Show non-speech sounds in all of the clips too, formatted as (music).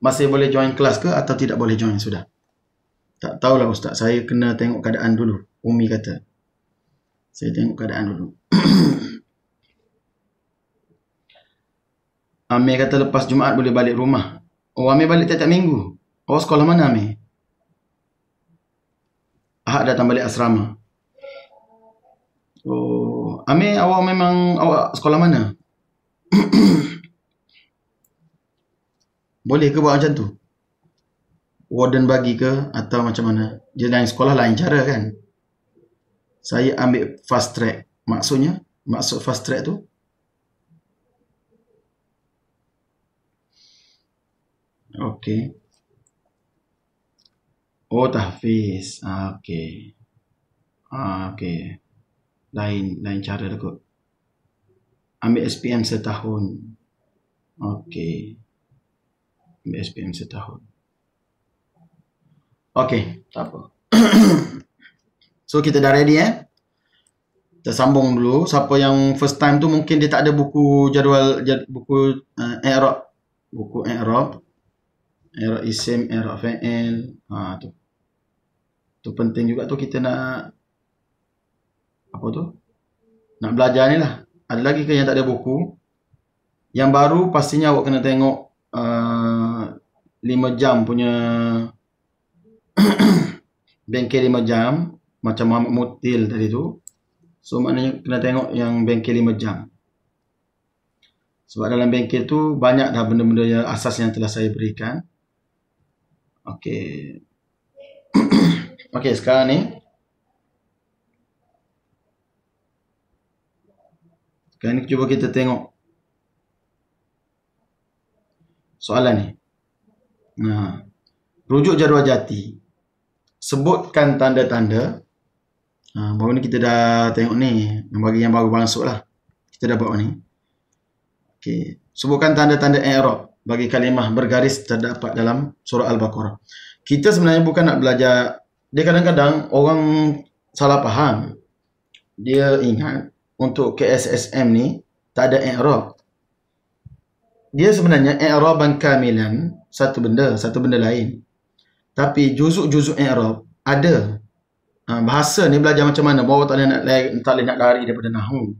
masih boleh join kelas ke atau tidak boleh join sudah? Tak tahulah Ustaz, saya kena tengok keadaan dulu. Umi kata. Saya tengok keadaan dulu. (coughs) Amir kata lepas Jumaat boleh balik rumah. Oh Amir balik tiap-tiap minggu. Oh sekolah mana Amir? Ahad datang balik asrama. Oh Amir awak memang awak sekolah mana? (coughs) Boleh ke buat macam tu? Warden bagi ke atau macam mana? Dia sekolah lain cara kan? Saya ambil fast track. Maksudnya, maksud fast track tu Okey. Oh tahfiz. Ah, okey. Ah, okey. Lain lain cara dekat. Lah ambil SPM setahun. Okey. SPM setahun. Okey, tak apa. (coughs) so kita dah ready eh. Kita sambung dulu. Siapa yang first time tu mungkin dia tak ada buku jadual jad, buku uh, Arab. Buku Arab. Arab isim, Arab fa'il. Ha tu. Tu penting juga tu kita nak apa tu? Nak belajar ni lah. Ada lagi ke yang tak ada buku? Yang baru pastinya awak kena tengok uh, Lima jam punya (clears throat) bengkel lima jam macam Muhammad Mutil tadi tu so maknanya kena tengok yang bengkel lima jam sebab dalam bengkel tu banyak dah benda-benda yang asas yang telah saya berikan Okey. (clears throat) Okey, sekarang ni Sekarang ni cuba kita tengok soalan ni. Nah, rujuk jadual jati. Sebutkan tanda-tanda. Ha, baru ni kita dah tengok ni. Yang bagi yang baru masuk lah. Kita dah buat ni. Okay. Sebutkan tanda-tanda Arab bagi kalimah bergaris terdapat dalam surah Al-Baqarah. Kita sebenarnya bukan nak belajar. Dia kadang-kadang orang salah faham. Dia ingat untuk KSSM ni tak ada Arab. Dia sebenarnya Araban Kamilan satu benda, satu benda lain. Tapi juzuk-juzuk Arab ada. Ha, bahasa ni belajar macam mana bawa tak nak lari, tak nak lari daripada nahwu.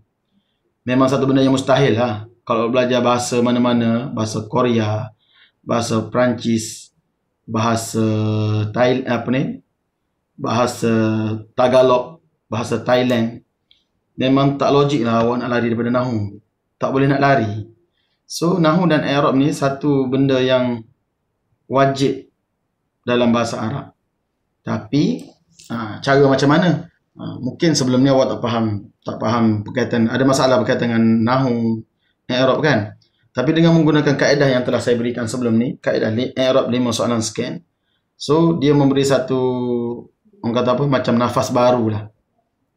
Memang satu benda yang mustahil lah. Kalau belajar bahasa mana-mana, bahasa Korea, bahasa Perancis, bahasa Thai, apa ni? Bahasa Tagalog, bahasa Thailand. Memang tak logik lah awak nak lari daripada nahwu. Tak boleh nak lari. So nahwu dan Arab ni satu benda yang wajib dalam bahasa Arab. Tapi ha, cara macam mana? Ha, mungkin sebelum ni awak tak faham, tak faham berkaitan ada masalah berkaitan dengan nahu i'rab kan? Tapi dengan menggunakan kaedah yang telah saya berikan sebelum ni, kaedah ni i'rab lima soalan scan. So dia memberi satu orang kata apa macam nafas barulah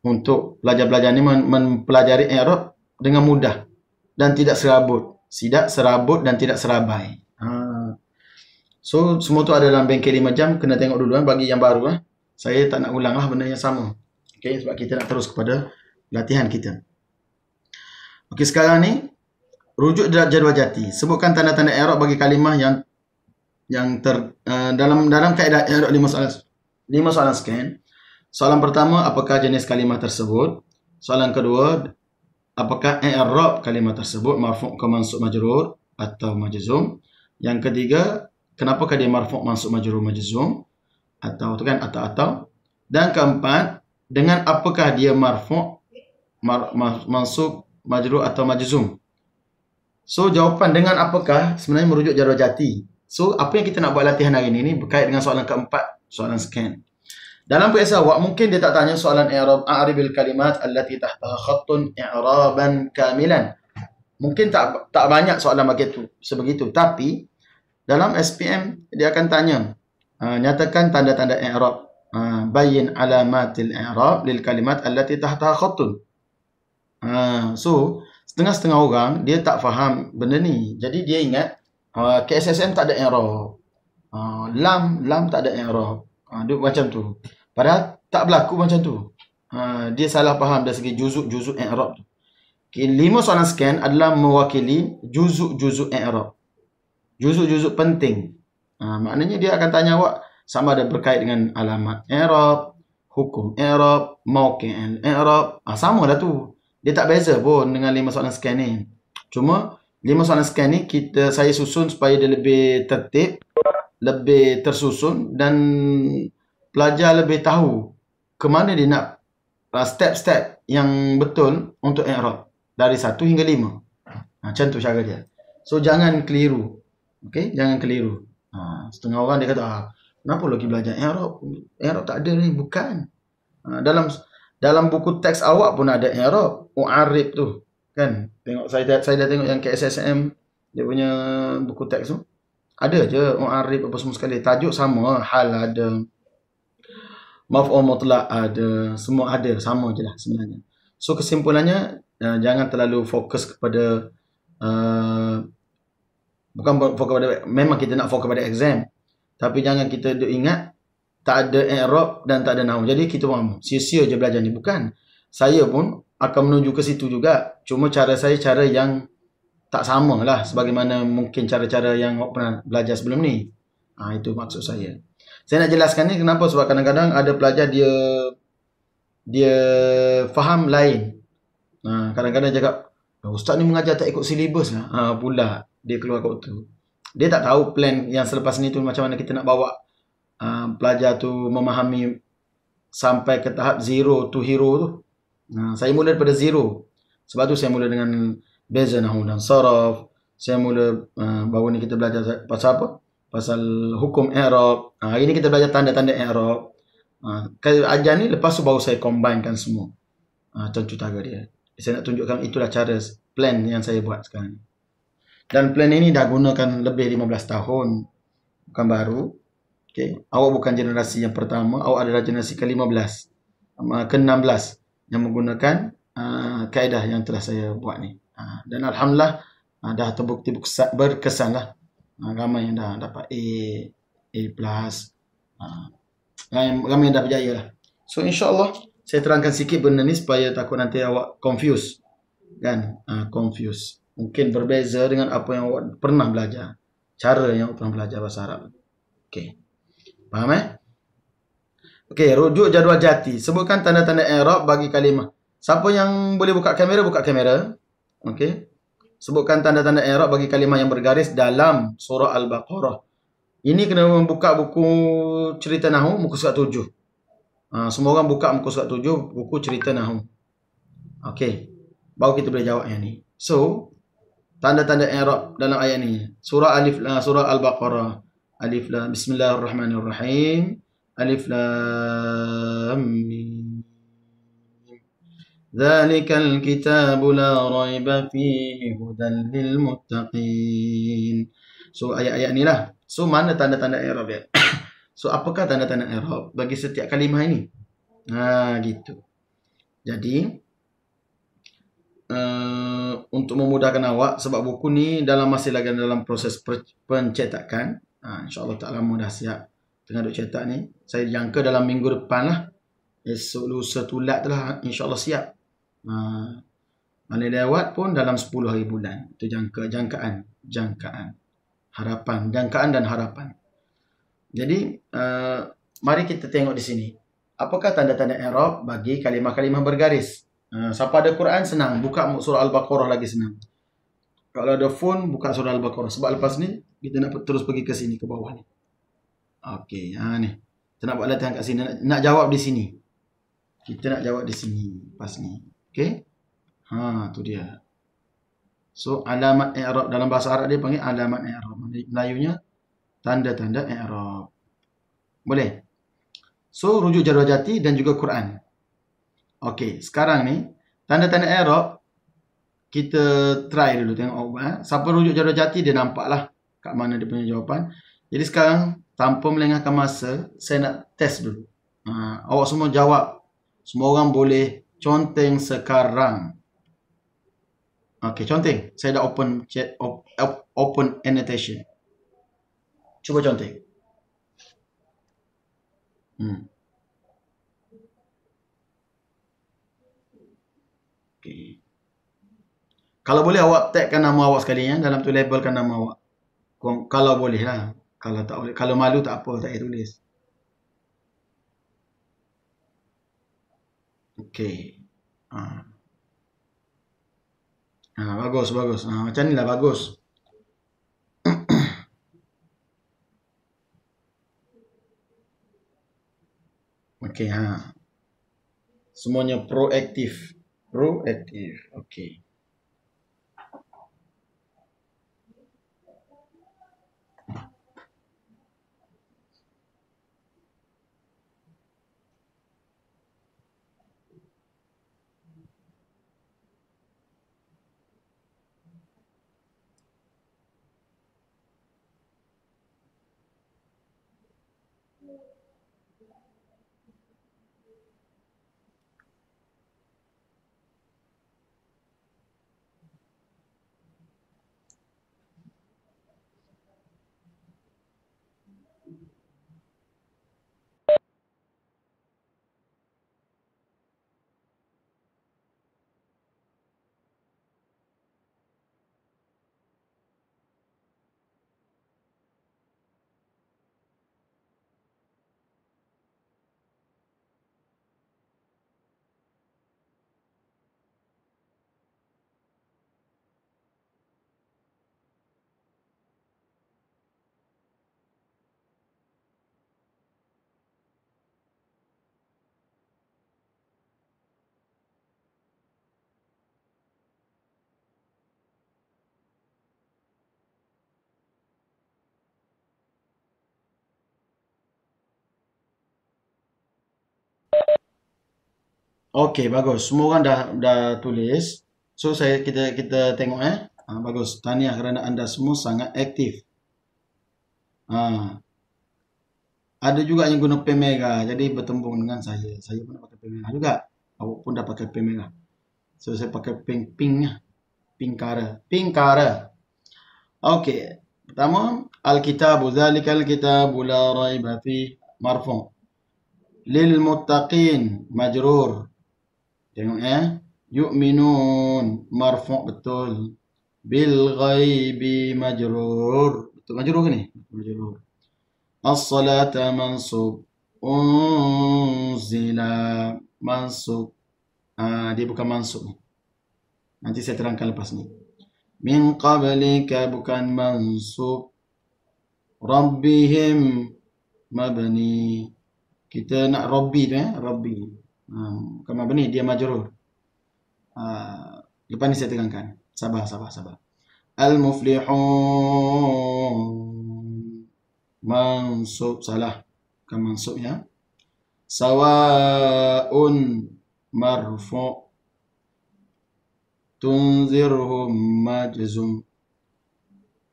untuk pelajar-pelajar ni mempelajari i'rab dengan mudah dan tidak serabut. Tidak serabut dan tidak serabai. So semua tu ada dalam bengkel lima jam kena tengok dulu kan bagi yang baru eh. Saya tak nak ulanglah benda yang sama. Okay, sebab kita nak terus kepada latihan kita. Okey sekarang ni rujuk dalam jadual jati. Sebutkan tanda-tanda erok bagi kalimah yang yang ter, uh, dalam dalam kaedah i'rab 5 soalan lima soalan scan. Soalan pertama apakah jenis kalimah tersebut? Soalan kedua apakah erok kalimah tersebut marfu ke mansub majrur atau majzum? Yang ketiga kenapakah dia marfu masuk majrur majzum atau tu kan atau atau dan keempat dengan apakah dia marfu mar, masuk majrur atau majzum so jawapan dengan apakah sebenarnya merujuk jarak jati so apa yang kita nak buat latihan hari ini ni berkait dengan soalan keempat soalan scan dalam periksa awak mungkin dia tak tanya soalan i'rab a'ribil kalimat allati tahtaha khattun i'raban kamilan mungkin tak tak banyak soalan macam tu sebegitu tapi dalam SPM dia akan tanya uh, nyatakan tanda-tanda i'rab uh, ah, bayyin alamatil i'rab lil kalimat allati tahta khattun uh, so setengah-setengah orang dia tak faham benda ni jadi dia ingat uh, KSSM tak ada i'rab uh, lam lam tak ada i'rab uh, macam tu padahal tak berlaku macam tu uh, dia salah faham dari segi juzuk-juzuk i'rab Okay, lima soalan scan adalah mewakili juzuk-juzuk i'rab -juzuk juzuk-juzuk penting. Ha, maknanya dia akan tanya awak sama ada berkait dengan alamat Arab, hukum Arab, mawkin Arab. Ha, sama lah tu. Dia tak beza pun dengan lima soalan scan ni. Cuma lima soalan scan ni kita saya susun supaya dia lebih tertib, lebih tersusun dan pelajar lebih tahu ke mana dia nak ha, step-step yang betul untuk Arab dari satu hingga lima. Ha, macam tu cara dia. So jangan keliru. Okey, jangan keliru. Ha, setengah orang dia kata, ah, kenapa lagi belajar i'rab? Eh, i'rab eh, tak ada ni, bukan. Ha, dalam dalam buku teks awak pun ada i'rab, eh, u'arib tu. Kan? Tengok saya saya dah tengok yang KSSM dia punya buku teks tu. Ada je u'arib apa semua sekali. Tajuk sama, hal ada. Maf'ul mutlaq ada, semua ada sama je lah sebenarnya. So kesimpulannya, jangan terlalu fokus kepada bukan fokus kepada memang kita nak fokus kepada exam tapi jangan kita ingat tak ada i'rab dan tak ada naum jadi kita paham sia-sia je belajar ni bukan saya pun akan menuju ke situ juga cuma cara saya cara yang tak sama lah sebagaimana mungkin cara-cara yang awak pernah belajar sebelum ni ha, itu maksud saya saya nak jelaskan ni kenapa sebab kadang-kadang ada pelajar dia dia faham lain ha, kadang-kadang cakap Ustaz ni mengajar tak ikut silibus lah. Ha, pula dia keluar kat waktu dia tak tahu plan yang selepas ni tu macam mana kita nak bawa uh, pelajar tu memahami sampai ke tahap zero to hero tu uh, saya mula daripada zero sebab tu saya mula dengan beza nahu dan saraf saya mula uh, ah, bawa ni kita belajar pasal apa pasal hukum Arab. uh, hari ni kita belajar tanda-tanda Arab. -tanda uh, ajar ni lepas tu baru saya combinekan semua uh, contoh tagar dia saya nak tunjukkan itulah cara plan yang saya buat sekarang ni dan plan ini dah gunakan lebih 15 tahun. Bukan baru. Okay. Awak bukan generasi yang pertama. Awak adalah generasi ke-15. Ke-16. Yang menggunakan uh, kaedah yang telah saya buat ni. Uh, dan Alhamdulillah uh, dah terbukti berkesan lah. Uh, ramai yang dah dapat A. A plus. Uh, ramai, yang dah berjaya lah. So insyaAllah saya terangkan sikit benda ni supaya takut nanti awak confuse. Kan? Uh, confuse mungkin berbeza dengan apa yang awak pernah belajar. Cara yang awak pernah belajar bahasa Arab. Okey. Faham eh? Okey, rujuk jadual jati. Sebutkan tanda-tanda Arab bagi kalimah. Siapa yang boleh buka kamera, buka kamera. Okey. Sebutkan tanda-tanda Arab bagi kalimah yang bergaris dalam surah Al-Baqarah. Ini kena membuka buku cerita Nahu, buku surat tujuh. Ha, semua orang buka buku surat tujuh, buku cerita Nahu. Okey. Baru kita boleh jawab yang ni. So, tanda-tanda i'rab dalam ayat ni surah alif lam eh, surah al-baqarah alif la. bismillahirrahmanirrahim alif la. mim zalikal kitabu la raiba fihi hudan lil muttaqin so ayat-ayat ni lah so mana tanda-tanda i'rab ya (coughs) so apakah tanda-tanda i'rab bagi setiap kalimah ini ha gitu jadi Eh, untuk memudahkan awak sebab buku ni dalam masih lagi dalam proses pencetakan. Ha, InsyaAllah tak lama dah siap tengah duk cetak ni. Saya jangka dalam minggu depan lah. Esok lusa tulak tu lah. InsyaAllah siap. Ha, mana lewat pun dalam 10 hari bulan. Itu jangka, jangkaan. Jangkaan. Harapan. Jangkaan dan harapan. Jadi, uh, mari kita tengok di sini. Apakah tanda-tanda Arab bagi kalimah-kalimah bergaris? Eh, siapa ada Quran senang buka surah Al-Baqarah lagi senang. Kalau ada phone buka surah Al-Baqarah sebab lepas ni kita nak terus pergi ke sini ke bawah ni. Okey, ha ni. Kita nak buat latihan kat sini nak, nak jawab di sini. Kita nak jawab di sini lepas ni. Okey. Ha tu dia. So alamat Arab dalam bahasa Arab dia panggil alamat Arab. Melayunya tanda-tanda Arab. Boleh? So rujuk jadual jati dan juga Quran. Okey, sekarang ni tanda-tanda error kita try dulu tengok eh. siapa rujuk jadual jati dia nampak lah. kat mana dia punya jawapan. Jadi sekarang tanpa melengahkan masa, saya nak test dulu. Ha, awak semua jawab. Semua orang boleh conteng sekarang. Okey, conteng. Saya dah open chat open annotation. Cuba conteng. Hmm. Kalau boleh awak tagkan nama awak sekali ya. Dalam tu labelkan nama awak. Kalau boleh lah. Kalau tak boleh. Kalau malu tak apa. Tak payah tulis. Okay. Ah ha. ha, bagus, bagus. Ha, macam ni lah bagus. (coughs) okay, ha. Semuanya proaktif. Proaktif. Okay. Okey, bagus. Semua orang dah dah tulis. So saya kita kita tengok eh. Ha, bagus. tanya kerana anda semua sangat aktif. Ha. Ada juga yang guna pen mega Jadi bertembung dengan saya. Saya pun pakai pen mega juga. Awak pun dah pakai pen mega So saya pakai pen pink lah. Pink kara. Eh. Pink kara. Okey. Pertama, alkitab Zalikal kitabu la raibati marfu. Lil muttaqin majrur. Tengok eh? ya. minun marfu' betul. Bil ghaibi majrur. Betul majrur ke ni? Majrur. As-salata mansub. Unzila mansub. Ha, dia bukan mansub. Nanti saya terangkan lepas ni. Min qablika bukan mansub. Rabbihim mabani. Kita nak Rabbi tu ya. Rabbi. Hmm, Kamu benih dia majurur. Ha, lepas ni saya tegangkan. Sabar, sabar, sabar. Al-muflihun. Mansub salah. Kan mansubnya. Sawa'un marfu. Tunzirhum majzum.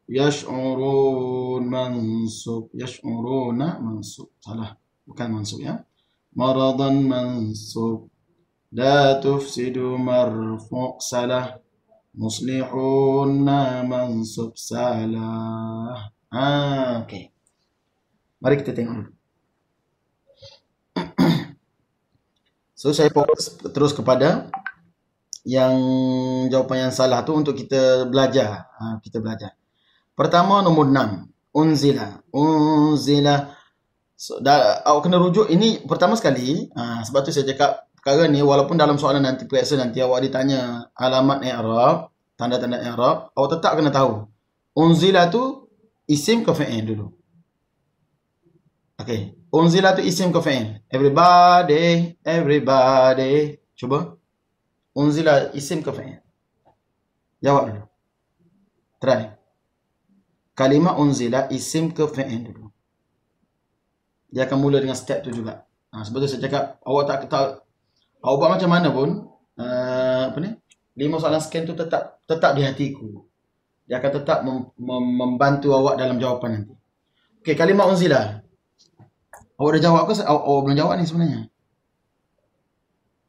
Yash'urun mansub. Yash'uruna mansub. Salah. Bukan mansub ya. Maradan مرضا منصوب لا تفسدوا مرفوع سلا مصلحون منصوب سلا آه أوكي مريك تتنقل So saya fokus terus kepada yang jawapan yang salah tu untuk kita belajar. Ha, kita belajar. Pertama nombor enam. Unzila. Unzila. So, dah, awak kena rujuk ini pertama sekali ha, sebab tu saya cakap perkara ni walaupun dalam soalan nanti periksa nanti awak ditanya alamat Arab tanda-tanda Arab awak tetap kena tahu unzila tu isim ke fi'il dulu okey unzila tu isim ke fi'il everybody everybody cuba unzila isim ke fi'il jawab dulu try kalimah unzila isim ke fi'il dulu dia akan mula dengan step tu juga. Ha, sebab tu saya cakap awak tak tahu awak buat macam mana pun uh, apa ni? Lima soalan scan tu tetap tetap di hatiku. Dia akan tetap mem, mem, membantu awak dalam jawapan nanti. Okey, kalimah unzila. Awak dah jawab ke? Awak, awak belum jawab ni sebenarnya.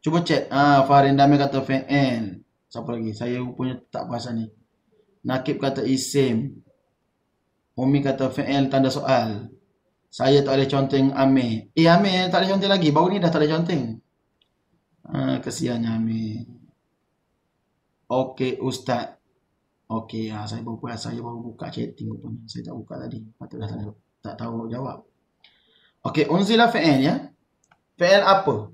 Cuba chat. Ah, Farin Damir kata fan. Siapa lagi? Saya punya tak pasal ni. Nakib kata isim. Umi kata fan tanda soal saya tak boleh conteng Amir. Eh Amir tak boleh conteng lagi. Baru ni dah tak boleh conteng. Ha, kesiannya Amir. Okey Ustaz. Okey ha, saya baru puas. Saya baru buka chatting pun. Saya tak buka tadi. Patutlah tak, tak tahu jawab. Okey Unzila fa'il ya. Fa'il apa?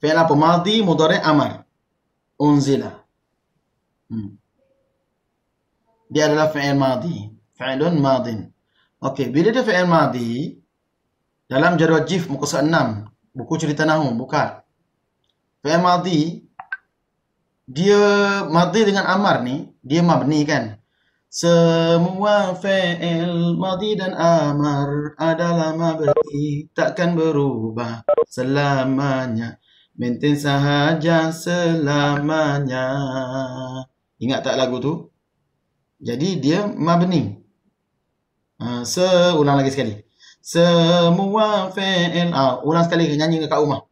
Fa'il apa? Madi mudare amar. Unzila. Hmm. Dia adalah fa'il madi. Fa'ilun madin. Okey, bila dia fi'il madhi dalam jadual jif muka surat 6 buku cerita nahu buka. Fi'il madhi dia madhi dengan amar ni, dia mabni kan. Semua fi'il madhi dan amar adalah mabni takkan berubah selamanya. Maintain sahaja selamanya. Ingat tak lagu tu? Jadi dia mabni. Ah, Se ulang lagi sekali. Semua fa'il. Ah, ulang sekali nyanyi dekat rumah.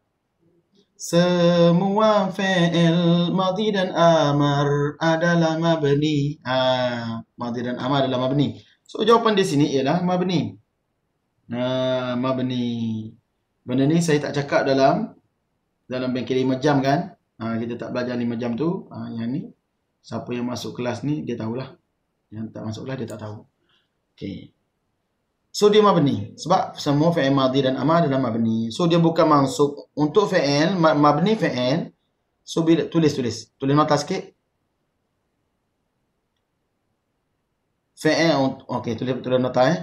Semua fa'il madhi dan amar adalah mabni. Ah, madhi dan amar adalah mabni. So jawapan di sini ialah mabni. Ah, mabni. Benda ni saya tak cakap dalam dalam bengkel lima jam kan? Ah, kita tak belajar lima jam tu. Ah, yang ni siapa yang masuk kelas ni dia tahulah. Yang tak masuk kelas dia tak tahu. Okay. So dia mabni sebab semua fi'il madhi dan amal adalah mabni. So dia bukan mansub. Untuk fi'il mabni fi'il so bila tulis tulis. Tulis nota sikit. Fi'il okey tulis tulis nota eh.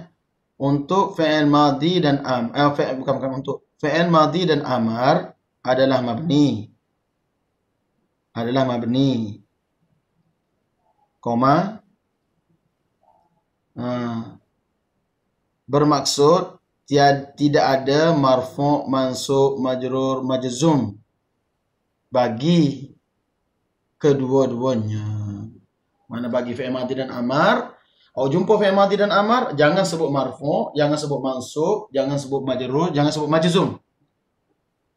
Untuk fi'il madhi dan am eh, fi'il bukan bukan untuk fi'il madhi dan amar adalah mabni. Adalah mabni. Koma. Ah. Uh bermaksud tidak ada marfu mansub majrur majzum bagi kedua-duanya. Mana bagi fi'il madhi dan amar? Kalau oh, jumpa fi'il madhi dan amar, jangan sebut marfu, jangan sebut mansub, jangan sebut majrur, jangan sebut majzum.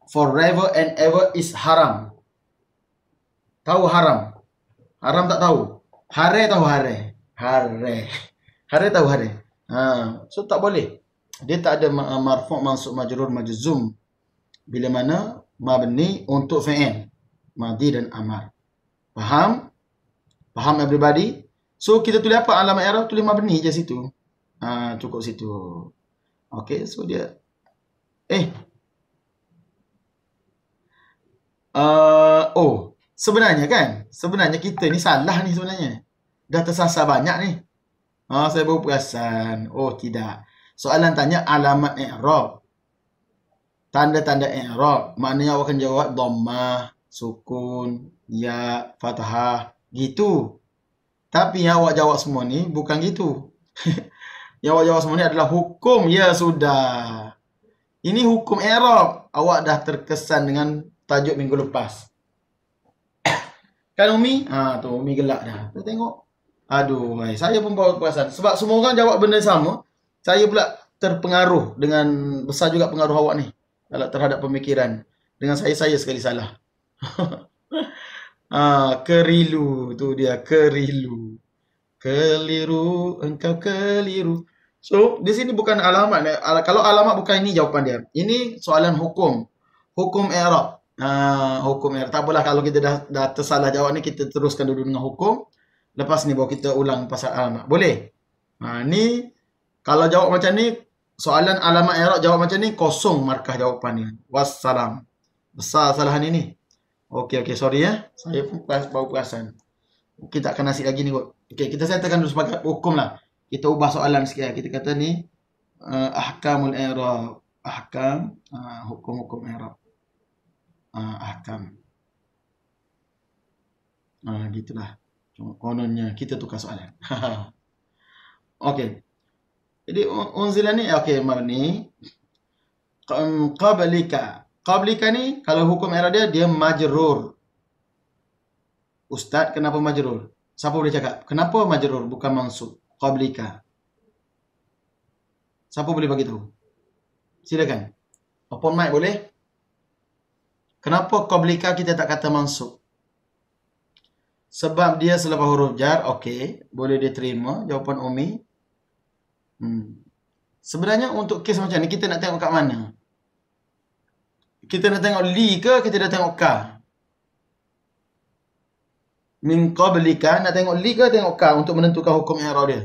Forever and ever is haram. Tahu haram? Haram tak tahu. Hare tahu hare. Hare. Hare tahu hare. Ha, so tak boleh. Dia tak ada ma marfu masuk majrur majzum bila mana mabni untuk fi'il madi dan amar. Faham? Faham everybody? So kita tulis apa alamat i'rab tulis mabni je situ. Ha, cukup situ. Okay, so dia eh Uh, oh, sebenarnya kan? Sebenarnya kita ni salah ni sebenarnya. Dah tersasar banyak ni. Ha, saya baru perasan. Oh, tidak. Soalan tanya alamat i'rab. Tanda-tanda i'rab. Maknanya awak akan jawab dhammah, sukun, ya, fathah, gitu. Tapi yang awak jawab semua ni bukan gitu. (laughs) yang awak jawab semua ni adalah hukum. Ya, sudah. Ini hukum i'rab. Awak dah terkesan dengan tajuk minggu lepas. (coughs) kan Umi? Ha, tu Umi gelak dah. Kita tengok. Aduh, mai. saya pun bawa kepuasan. Sebab semua orang jawab benda sama, saya pula terpengaruh dengan besar juga pengaruh awak ni kalau terhadap pemikiran dengan saya saya sekali salah. (laughs) ah, kerilu tu dia kerilu. Keliru engkau keliru. So, di sini bukan alamat. Kalau alamat bukan ini jawapan dia. Ini soalan hukum. Hukum Arab. Ah, hukum Arab. Tak apalah kalau kita dah, dah tersalah jawab ni kita teruskan dulu dengan hukum. Lepas ni baru kita ulang pasal alamat. Boleh? Ha, ni kalau jawab macam ni, soalan alamat Arab jawab macam ni, kosong markah jawapan ni. Wassalam. Besar kesalahan ini. Okey, okey. Sorry ya. Saya pun baru perasan. Kita akan nasib lagi ni kot. Okey, kita setelkan dulu sebagai hukum lah. Kita ubah soalan sikit. Lah. Kita kata ni, uh, ahkamul Arab. Ahkam, eh, hukum-hukum uh, Arab. Uh, eh, ahkam. Uh, gitulah. Kononnya kita tukar soalan. (laughs) okay. Jadi unzila ni, okay mana ni. Qablika. Qablika ni, kalau hukum era dia, dia majrur. Ustaz, kenapa majrur? Siapa boleh cakap? Kenapa majrur bukan mansub? Qablika. Siapa boleh bagi tahu? Silakan. Open mic boleh? Kenapa qablika kita tak kata mansub? Sebab dia selepas huruf jar, okey, boleh diterima jawapan Umi. Hmm. Sebenarnya untuk kes macam ni kita nak tengok kat mana? Kita nak tengok li ke kita nak tengok ka? Min qablika nak tengok li ke tengok ka untuk menentukan hukum i'rab dia?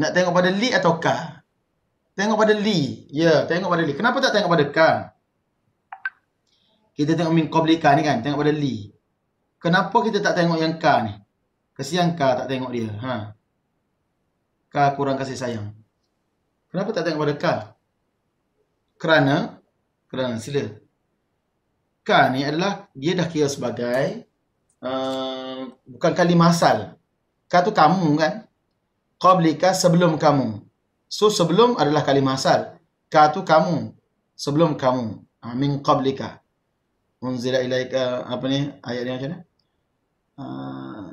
Nak tengok pada li atau ka? Tengok pada li. Ya, tengok pada li. Kenapa tak tengok pada ka? Kita tengok min qablika ni kan, tengok pada li. Kenapa kita tak tengok yang K ni? Kesian Ka tak tengok dia. Ha. Ka kurang kasih sayang. Kenapa tak tengok pada K? Kerana, kerana sila. K ni adalah, dia dah kira sebagai, uh, bukan kali masal. Ka tu kamu kan? Qablika sebelum kamu. So sebelum adalah kali masal. Ka tu kamu. Sebelum kamu. Amin ha, qablika. Unzila ilaika, apa ni, ayat ni macam mana? Ah,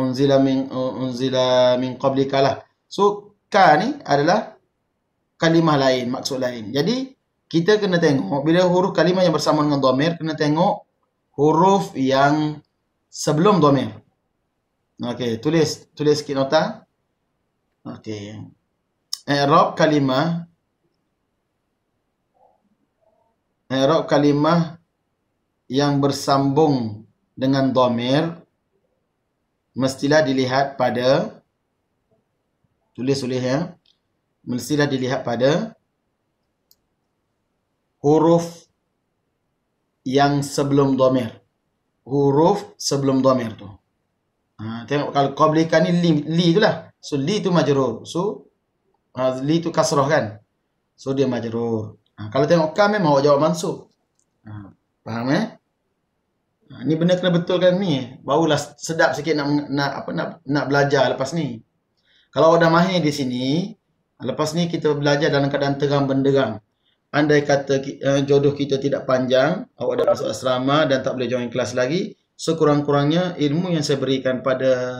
unzila min unzila min qablika lah. So ka ni adalah kalimah lain, maksud lain. Jadi kita kena tengok bila huruf kalimah yang bersama dengan dhamir kena tengok huruf yang sebelum dhamir. Okey, tulis tulis sikit nota. Okey. I'rab kalimah I'rab kalimah yang bersambung dengan domir mestilah dilihat pada tulis tulis ya mestilah dilihat pada huruf yang sebelum domir huruf sebelum domir tu ha, tengok kalau qablika ni li, li tu lah so li tu majrur so ha, li tu kasrah kan so dia majrur ha, kalau tengok kam memang awak jawab mansub ha, faham eh Ha, ni benda kena betulkan ni. Barulah sedap sikit nak, nak apa nak nak belajar lepas ni. Kalau awak dah mahir di sini, lepas ni kita belajar dalam keadaan terang benderang. Andai kata uh, jodoh kita tidak panjang, awak dah masuk asrama dan tak boleh join kelas lagi, sekurang-kurangnya ilmu yang saya berikan pada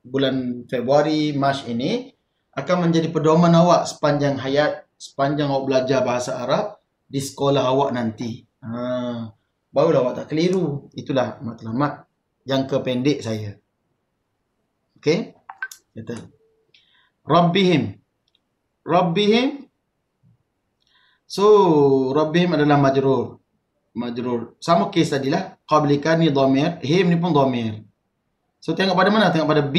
bulan Februari, Mac ini akan menjadi pedoman awak sepanjang hayat, sepanjang awak belajar bahasa Arab di sekolah awak nanti. Ha barulah awak tak keliru. Itulah matlamat yang kependek saya. Okey? Kata Rabbihim. Rabbihim. So, Rabbihim adalah majrur. Majrur. Sama kes tadi lah. Qablika ni domir. Him ni pun domir. So, tengok pada mana? Tengok pada B.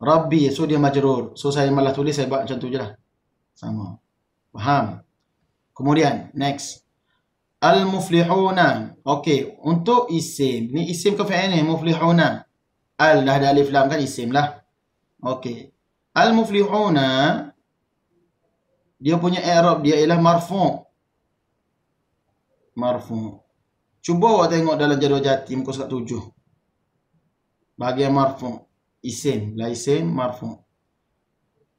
Rabbi. So, dia majrur. So, saya malah tulis. Saya buat macam tu je lah. Sama. Faham? Kemudian, next. Al-Muflihuna. Okey, untuk isim. Ni isim ke fi'il ni? Muflihuna. Al dah ada alif lam kan isim lah. Okey. Al-Muflihuna. Dia punya Arab dia ialah marfu'. Marfu'. Cuba awak tengok dalam jadual jati muka tujuh. Bahagian marfu'. Isim. Bila isim, marfu'.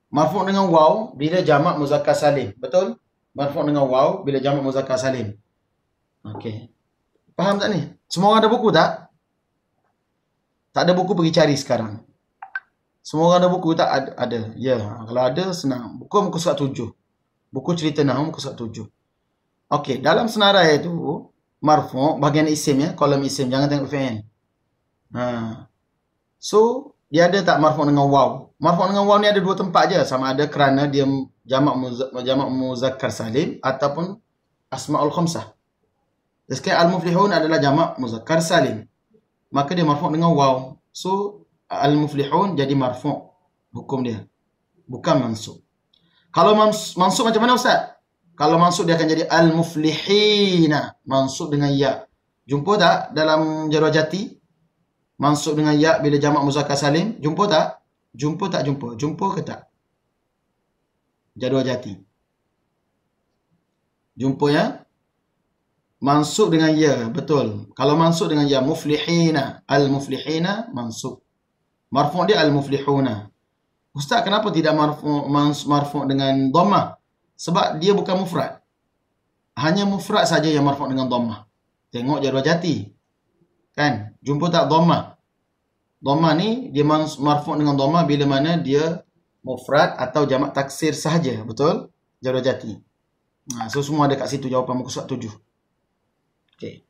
Marfu' dengan waw bila jamak muzakkar salim. Betul? Marfu' dengan waw bila jamak muzakkar salim. Okey. Faham tak ni? Semua orang ada buku tak? Tak ada buku pergi cari sekarang. Semua orang ada buku tak? Ada. ada. Ya. Yeah. Kalau ada senang. Buku muka surat tujuh. Buku cerita Nahum muka surat tujuh. Okey. Dalam senarai itu. Marfu. Bahagian isim ya. Kolom isim. Jangan tengok fan. Ha. So. Dia ada tak marfu dengan waw? Marfu dengan waw ni ada dua tempat je. Sama ada kerana dia jamak muzakar salim. Ataupun asma'ul khumsah. Sekali al-muflihun adalah jama' muzakkar salim. Maka dia marfu' dengan waw. So al-muflihun jadi marfu' hukum dia. Bukan mansub. Kalau mansub macam mana ustaz? Kalau mansub dia akan jadi al-muflihina, mansub dengan ya. Jumpa tak dalam jarwa jati? Mansub dengan ya bila jama' muzakkar salim, jumpa tak? Jumpa tak jumpa? Jumpa ke tak? Jadual jati. Jumpa ya Mansub dengan ya, betul. Kalau mansub dengan ya, muflihina. Al-muflihina, mansub. Marfu' dia al-muflihuna. Ustaz, kenapa tidak marfu' marfu dengan dhamma? Sebab dia bukan mufrad. Hanya mufrad saja yang marfu' dengan dhamma. Tengok jadwal jati. Kan? Jumpa tak dhamma? Dhamma ni, dia marfu' dengan dhamma bila mana dia mufrad atau jamak taksir sahaja. Betul? Jadwal jati. Nah, ha, so, semua ada kat situ jawapan muka surat tujuh. Okay.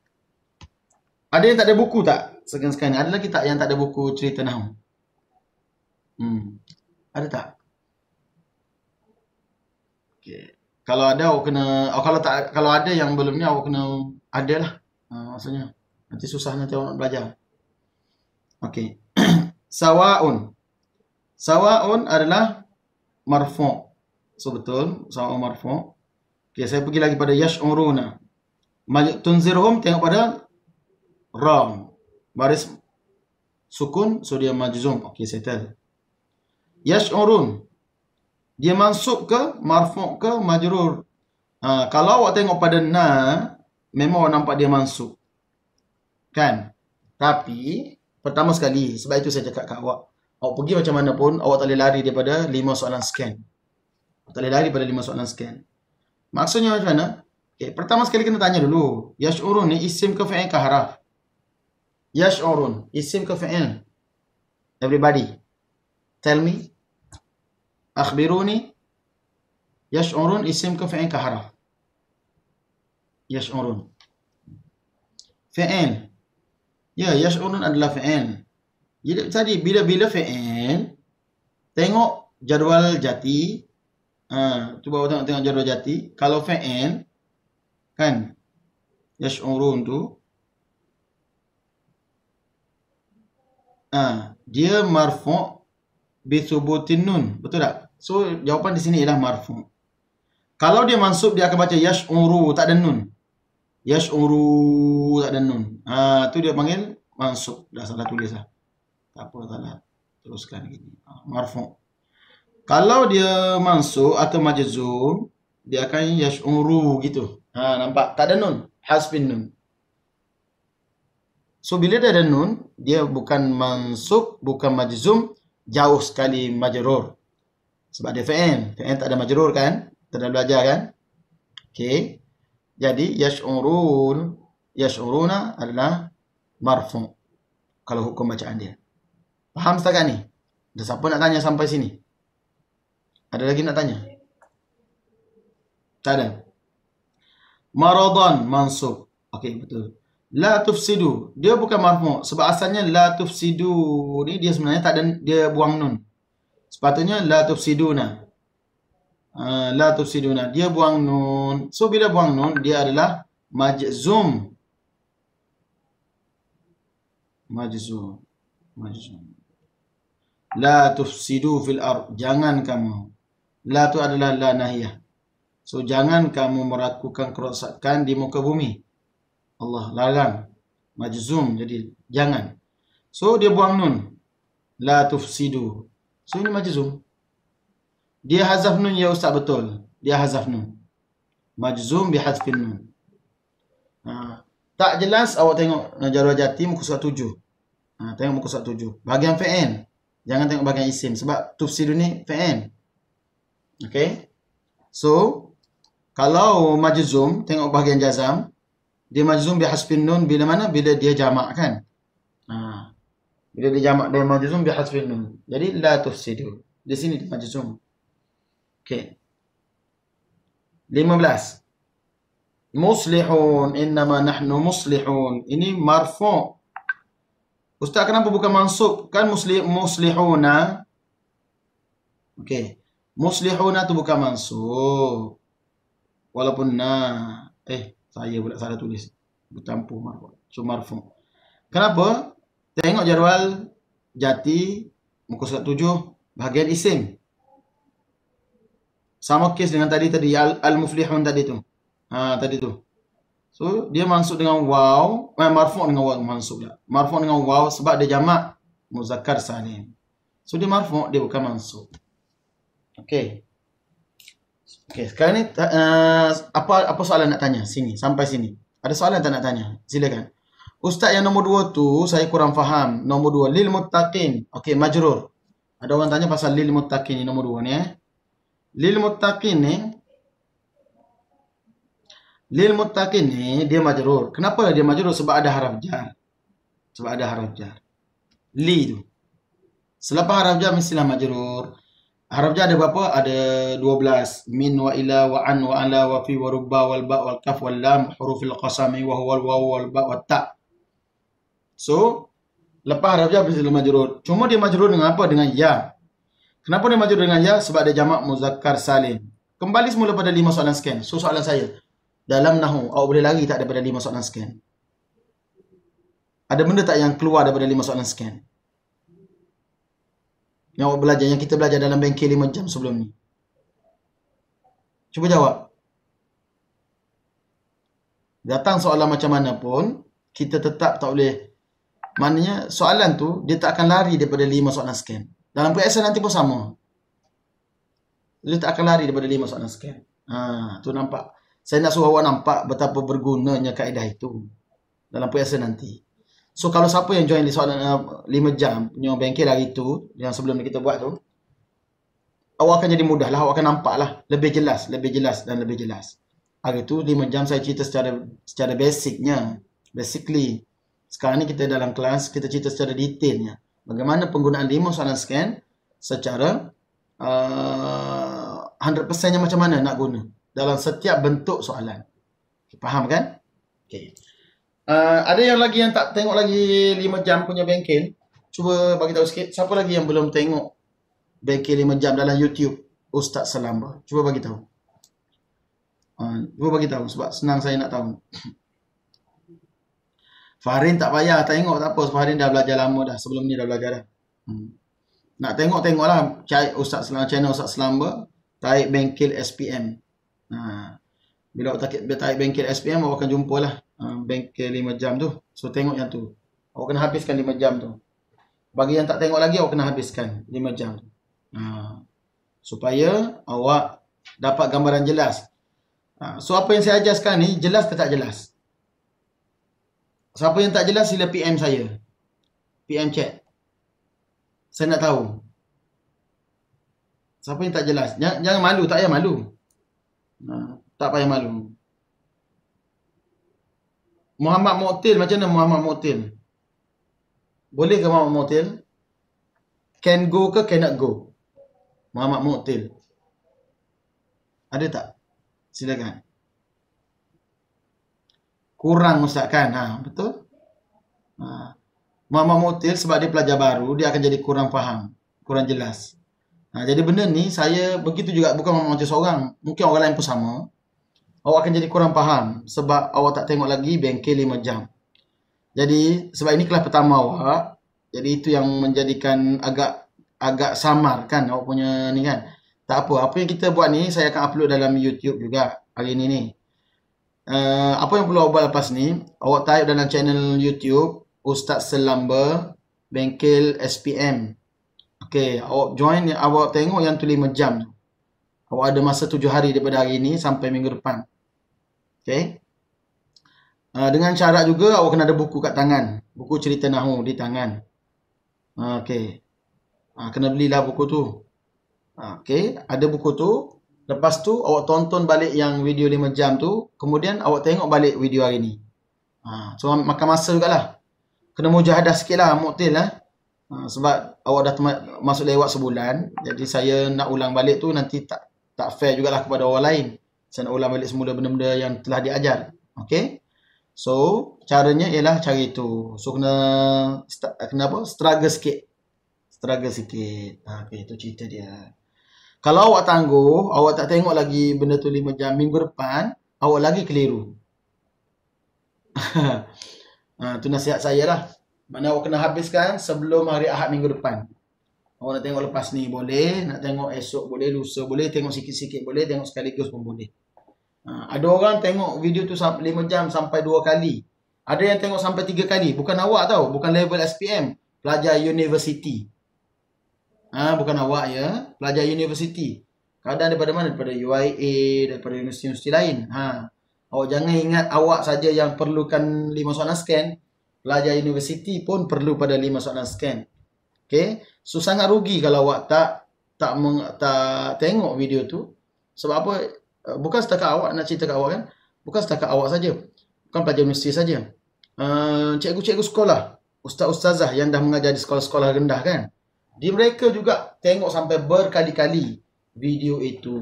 Ada yang tak ada buku tak? Sekarang sekarang ni. Ada lagi tak yang tak ada buku cerita Nahum? Hmm. Ada tak? Okay. Kalau ada awak kena oh, kalau tak kalau ada yang belum ni awak kena ada lah. Ha, maksudnya nanti susah nanti awak nak belajar. Okay, (clears throat) sawaun. Sawaun adalah marfu. So betul, sawaun marfu. Okay, saya pergi lagi pada yashuruna majd tunzirhum tengok pada ram baris sukun so dia majzum okey settle yashurun dia masuk ke marfu' ke majrur ha, kalau awak tengok pada na memang awak nampak dia masuk kan tapi pertama sekali sebab itu saya cakap kat awak awak pergi macam mana pun awak tak boleh lari daripada lima soalan scan tak boleh lari daripada lima soalan scan maksudnya macam mana Okay, pertama sekali kita tanya dulu. Yash'urun ni isim ke fi'il ke harf? Yash'urun. Isim ke fi'il? Everybody. Tell me. Akhbiruni. Yash'urun isim ke fi'il ke harf? Yash'urun. Fi'il. Ya, yeah, yash'urun adalah fi'il. Jadi tadi, bila-bila fi'il, tengok jadual jati. Uh, cuba tengok-tengok jadual jati. Kalau fi'il, kan yashurun tu ah dia marfu bi nun betul tak so jawapan di sini ialah marfu kalau dia mansub dia akan baca yashuru tak ada nun yashuru tak ada nun ah tu dia panggil mansub dah salah tulis dah tak apa salah teruskan gini ah, marfu kalau dia mansub atau majzum dia akan yashuru gitu Ha, nampak? Tak ada nun. Hasbin nun. So, bila dia ada nun, dia bukan mansub, bukan majzum, jauh sekali majerur. Sebab dia fa'in. Fa'in tak ada majerur kan? Kita dah belajar kan? Okay. Jadi, yash'urun, yash'uruna adalah marfum. Kalau hukum bacaan dia. Faham setakat ni? Ada siapa nak tanya sampai sini? Ada lagi nak tanya? Tak ada maradan mansub. Okey betul. La tufsidu. Dia bukan marfu' sebab asalnya la tufsidu ni dia sebenarnya tak ada dia buang nun. Sepatutnya la tufsiduna. Uh, la tufsiduna. Dia buang nun. So bila buang nun dia adalah majzum. Majzum. Majzum. La tufsidu fil ar, Jangan kamu. La tu adalah la nahiyah. So jangan kamu melakukan kerosakan di muka bumi. Allah larang. Majzum. Jadi jangan. So dia buang nun. La tufsidu. So ini majzum. Dia hazaf nun ya ustaz betul. Dia hazaf nun. Majzum bihazfin nun. Ha. Tak jelas awak tengok Najwa eh, Jati muka surat 7. Ha, tengok muka surat 7. Bahagian fi'il. Jangan tengok bahagian isim sebab tufsidu ni fi'il. Okay. So kalau majzum tengok bahagian jazam dia majzum bihasbin nun bila mana bila dia jamak kan ha. bila dia jamak dia majzum bihasbin nun jadi la tufsidu di sini dia majzum okey 15 muslihun innama nahnu muslihun ini marfu ustaz kenapa bukan mansub kan muslih muslihuna okey muslihuna tu bukan mansub walaupun na eh saya pula salah tulis bercampur marfu so marfu kenapa tengok jadual jati muka surat tujuh bahagian isim sama kes dengan tadi tadi al, al muflihun tadi tu ha tadi tu so dia masuk dengan waw eh, marfu dengan waw masuk dia marfu dengan waw sebab dia jamak muzakkar salim so dia marfu dia bukan mansub okey Okay, sekarang ni uh, apa apa soalan nak tanya sini sampai sini. Ada soalan tak nak tanya? Silakan. Ustaz yang nombor dua tu saya kurang faham. Nombor dua lil muttaqin. Okay, majrur. Ada orang tanya pasal lil muttaqin ni nombor dua ni eh. Lil muttaqin ni lil muttaqin ni dia majrur. Kenapa dia majrur? Sebab ada haraf jar. Sebab ada haraf jar. Li tu. Selepas haraf jar mesti lah majrur. Harafnya ada berapa? Ada dua belas Min wa ila wa an wa ala wa fi wa rubba wal ba wal kaf wal lam hurufil qasami wa huwa al wal ba wat ta. So, lepas harafnya habis dia majrur. Cuma dia majrur dengan apa? Dengan ya. Kenapa dia majrur dengan ya? Sebab dia jama' muzakkar salim. Kembali semula pada lima soalan scan. So, soalan saya. Dalam nahu, awak boleh lari tak daripada lima soalan scan? Ada benda tak yang keluar daripada lima soalan scan? Ya yang awak belajar yang kita belajar dalam bengkel 5 jam sebelum ni cuba jawab datang soalan macam mana pun kita tetap tak boleh maknanya soalan tu dia tak akan lari daripada 5 soalan scan dalam PSL nanti pun sama dia tak akan lari daripada 5 soalan scan ha, tu nampak saya nak suruh awak nampak betapa bergunanya kaedah itu dalam PSL nanti So kalau siapa yang join di soalan uh, 5 jam punya bengkel hari tu yang sebelum ni kita buat tu awak akan jadi mudah lah, awak akan nampak lah lebih jelas, lebih jelas dan lebih jelas. Hari tu 5 jam saya cerita secara secara basicnya, basically. Sekarang ni kita dalam kelas, kita cerita secara detailnya. Bagaimana penggunaan 5 soalan scan secara uh, 100% macam mana nak guna dalam setiap bentuk soalan. Faham kan? Okay. Uh, ada yang lagi yang tak tengok lagi 5 jam punya bengkel? Cuba bagi tahu sikit. Siapa lagi yang belum tengok bengkel 5 jam dalam YouTube Ustaz Salamba? Cuba bagi tahu. Uh, ah, cuba bagi tahu sebab senang saya nak tahu. (coughs) Farin tak payah tengok tak apa sebab Farin dah belajar lama dah. Sebelum ni dah belajar dah. Hmm. Nak tengok tengoklah cari Ustaz Selamba, channel Ustaz Selamba Taik Bengkel SPM. Ha. Ah, bila awak taik, Bengkel SPM awak akan jumpalah. Ah, bengkel 5 jam tu. So tengok yang tu. Awak kena habiskan 5 jam tu. Bagi yang tak tengok lagi awak kena habiskan 5 jam. Uh, supaya awak dapat gambaran jelas. Uh, so apa yang saya ajar sekarang ni jelas atau tak jelas? Siapa yang tak jelas sila PM saya. PM chat. Saya nak tahu. Siapa yang tak jelas? Jangan, malu, tak payah malu. Uh, tak payah malu. Muhammad Mu'til macam mana Muhammad Mu'til? Boleh ke Muhammad Mu'til? Can go ke cannot go? Muhammad Mu'til. Ada tak? Silakan. Kurang Ustaz kan? Ha, betul? Ha. Muhammad Mu'til sebab dia pelajar baru, dia akan jadi kurang faham. Kurang jelas. Ha, jadi benda ni saya begitu juga bukan Muhammad Mu'til seorang. Mungkin orang lain pun sama awak akan jadi kurang faham sebab awak tak tengok lagi bengkel 5 jam. Jadi sebab ini kelas pertama awak, jadi itu yang menjadikan agak agak samar kan awak punya ni kan. Tak apa, apa yang kita buat ni saya akan upload dalam YouTube juga hari ini ni. Uh, apa yang perlu awak buat lepas ni, awak type dalam channel YouTube Ustaz Selamba Bengkel SPM. Okey, awak join, awak tengok yang tu 5 jam Awak ada masa 7 hari daripada hari ni sampai minggu depan. Okay. Uh, ah, dengan syarat juga awak kena ada buku kat tangan. Buku cerita Nahu di tangan. Uh, ah, okay. Uh, ah, kena belilah buku tu. Uh, okay. Ada buku tu. Lepas tu awak tonton balik yang video 5 jam tu. Kemudian awak tengok balik video hari ni. Uh, so makan masa juga lah. Kena mujahadah sikit lah. Muktil lah. Uh, sebab awak dah masuk lewat sebulan. Jadi saya nak ulang balik tu nanti tak tak fair jugalah kepada orang lain. Saya nak ulang balik semula benda-benda yang telah diajar. Okay. So, caranya ialah cara itu. So, kena, kena apa? Struggle sikit. Struggle sikit. Ha, okay, itu cerita dia. Kalau awak tangguh, awak tak tengok lagi benda tu lima jam minggu depan, awak lagi keliru. (laughs) Ha, itu nasihat saya lah. Mana awak kena habiskan sebelum hari Ahad minggu depan. Orang nak tengok lepas ni boleh, nak tengok esok boleh, lusa boleh, tengok sikit-sikit boleh, tengok sekaligus pun boleh. Ha, ada orang tengok video tu 5 jam sampai 2 kali. Ada yang tengok sampai 3 kali. Bukan awak tau, bukan level SPM. Pelajar universiti. Ha, bukan awak ya, pelajar universiti. Kadang daripada mana? Daripada UIA, daripada universiti-universiti lain. Ha. Awak jangan ingat awak saja yang perlukan 5 soalan scan. Pelajar universiti pun perlu pada 5 soalan scan. Okay. So sangat rugi kalau awak tak tak, meng, tak tengok video tu. Sebab apa? Eh, bukan setakat awak nak cerita kat awak kan? Bukan setakat awak saja. Bukan pelajar universiti saja. Uh, cikgu-cikgu sekolah, ustaz-ustazah yang dah mengajar di sekolah-sekolah rendah kan? Di mereka juga tengok sampai berkali-kali video itu.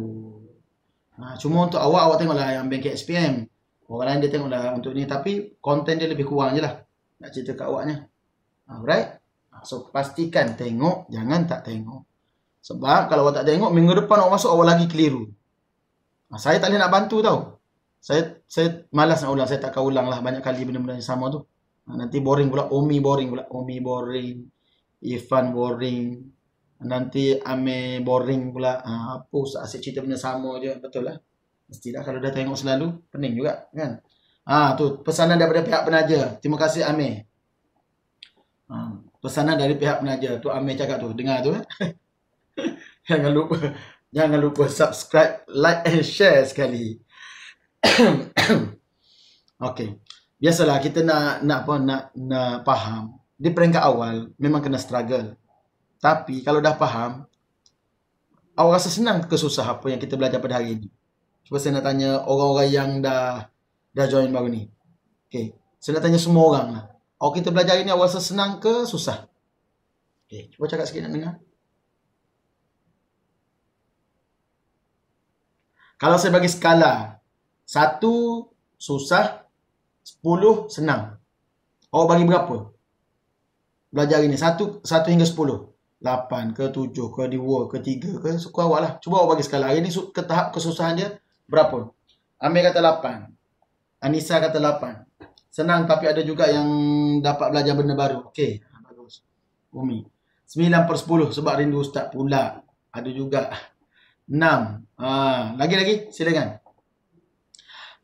Nah, ha, cuma untuk awak, awak tengoklah yang bank SPM. Orang lain dia tengoklah untuk ni. Tapi konten dia lebih kurang je lah. Nak cerita kat awaknya. Alright. So pastikan tengok jangan tak tengok. Sebab kalau awak tak tengok minggu depan awak masuk awak lagi keliru. Ha, saya tak boleh nak bantu tau. Saya saya malas nak ulang, saya takkan ulang lah banyak kali benda-benda yang sama tu. Ha, nanti boring pula, Omi boring pula, Omi boring, Ifan boring. Nanti Ame boring pula. Ha, apa usah asyik cerita benda sama je, betul lah. Mestilah kalau dah tengok selalu, pening juga kan. Ah ha, tu pesanan daripada pihak penaja. Terima kasih Ame. Ha pesanan dari pihak pengajar tu Amir cakap tu dengar tu eh? (laughs) jangan lupa jangan lupa subscribe like and share sekali (coughs) okey biasalah kita nak nak apa nak nak faham di peringkat awal memang kena struggle tapi kalau dah faham awak rasa senang ke susah apa yang kita belajar pada hari ini cuba saya nak tanya orang-orang yang dah dah join baru ni Okay, saya nak tanya semua orang lah Awak kita belajar ini awak rasa senang ke susah? Okey, cuba cakap sikit nak dengar. Kalau saya bagi skala, satu susah, sepuluh senang. Awak bagi berapa? Belajar ini, satu, satu hingga sepuluh. Lapan ke tujuh ke dua ke tiga ke suku awak lah. Cuba awak bagi skala. Hari ni ke tahap kesusahan dia berapa? Amir kata lapan. Anissa kata lapan. Senang tapi ada juga yang dapat belajar benda baru. Okey. Bagus. Umi. 9 per 10 sebab rindu ustaz pula. Ada juga. 6. Ha, lagi-lagi silakan.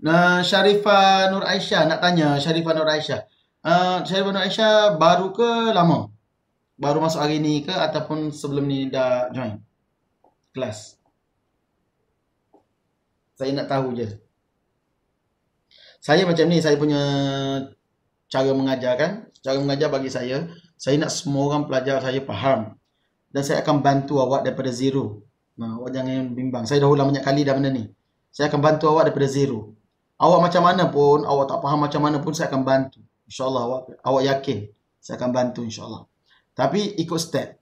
Nah, Syarifah Nur Aisyah nak tanya Syarifah Nur Aisyah. Uh, Syarifah Nur Aisyah baru ke lama? Baru masuk hari ni ke ataupun sebelum ni dah join kelas? Saya nak tahu je. Saya macam ni, saya punya cara mengajar kan. Cara mengajar bagi saya, saya nak semua orang pelajar saya faham. Dan saya akan bantu awak daripada zero. Nah, awak jangan bimbang. Saya dah ulang lah banyak kali dah benda ni. Saya akan bantu awak daripada zero. Awak macam mana pun, awak tak faham macam mana pun, saya akan bantu. InsyaAllah awak, awak yakin. Saya akan bantu insyaAllah. Tapi ikut step.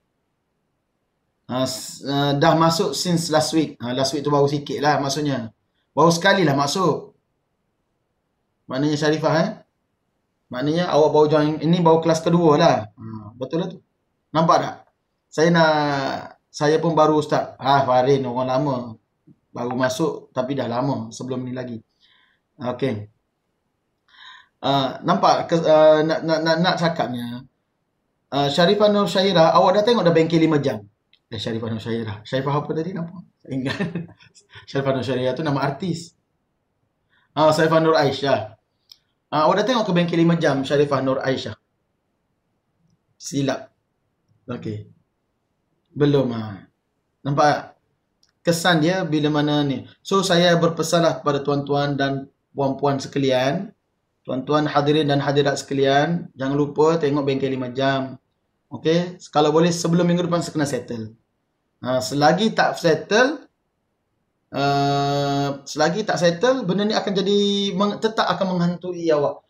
Uh, dah masuk since last week. Uh, last week tu baru sikit lah maksudnya. Baru sekali lah masuk. Maknanya Syarifah eh. Maknanya awak baru join, ini baru kelas kedua lah. Hmm, betul lah tu. Nampak tak? Saya nak, saya pun baru ustaz. Ah, ha, Farin orang lama. Baru masuk tapi dah lama sebelum ni lagi. Okay. Uh, ha, nampak ke, uh, nak, nak, nak, nak cakapnya. Uh, Syarifah Nur Syairah, awak dah tengok dah bengkel 5 jam. Eh, Syarifah Nur Syairah. Syarifah apa tadi nampak? Ingat. (laughs) Syarifah Nur Syairah tu nama artis. Ah, uh, Syarifah Nur Aisyah. Ah, awak dah tengok ke bengkel 5 jam Syarifah Nur Aisyah? Silap. Okey. Belum ah. Nampak tak? Kesan dia bila mana ni. So saya berpesanlah kepada tuan-tuan dan puan-puan sekalian. Tuan-tuan hadirin dan hadirat sekalian. Jangan lupa tengok bengkel 5 jam. Okey. Kalau boleh sebelum minggu depan saya settle. Ha, selagi tak settle. Uh, selagi tak settle, benda ni akan jadi tetap akan menghantui awak.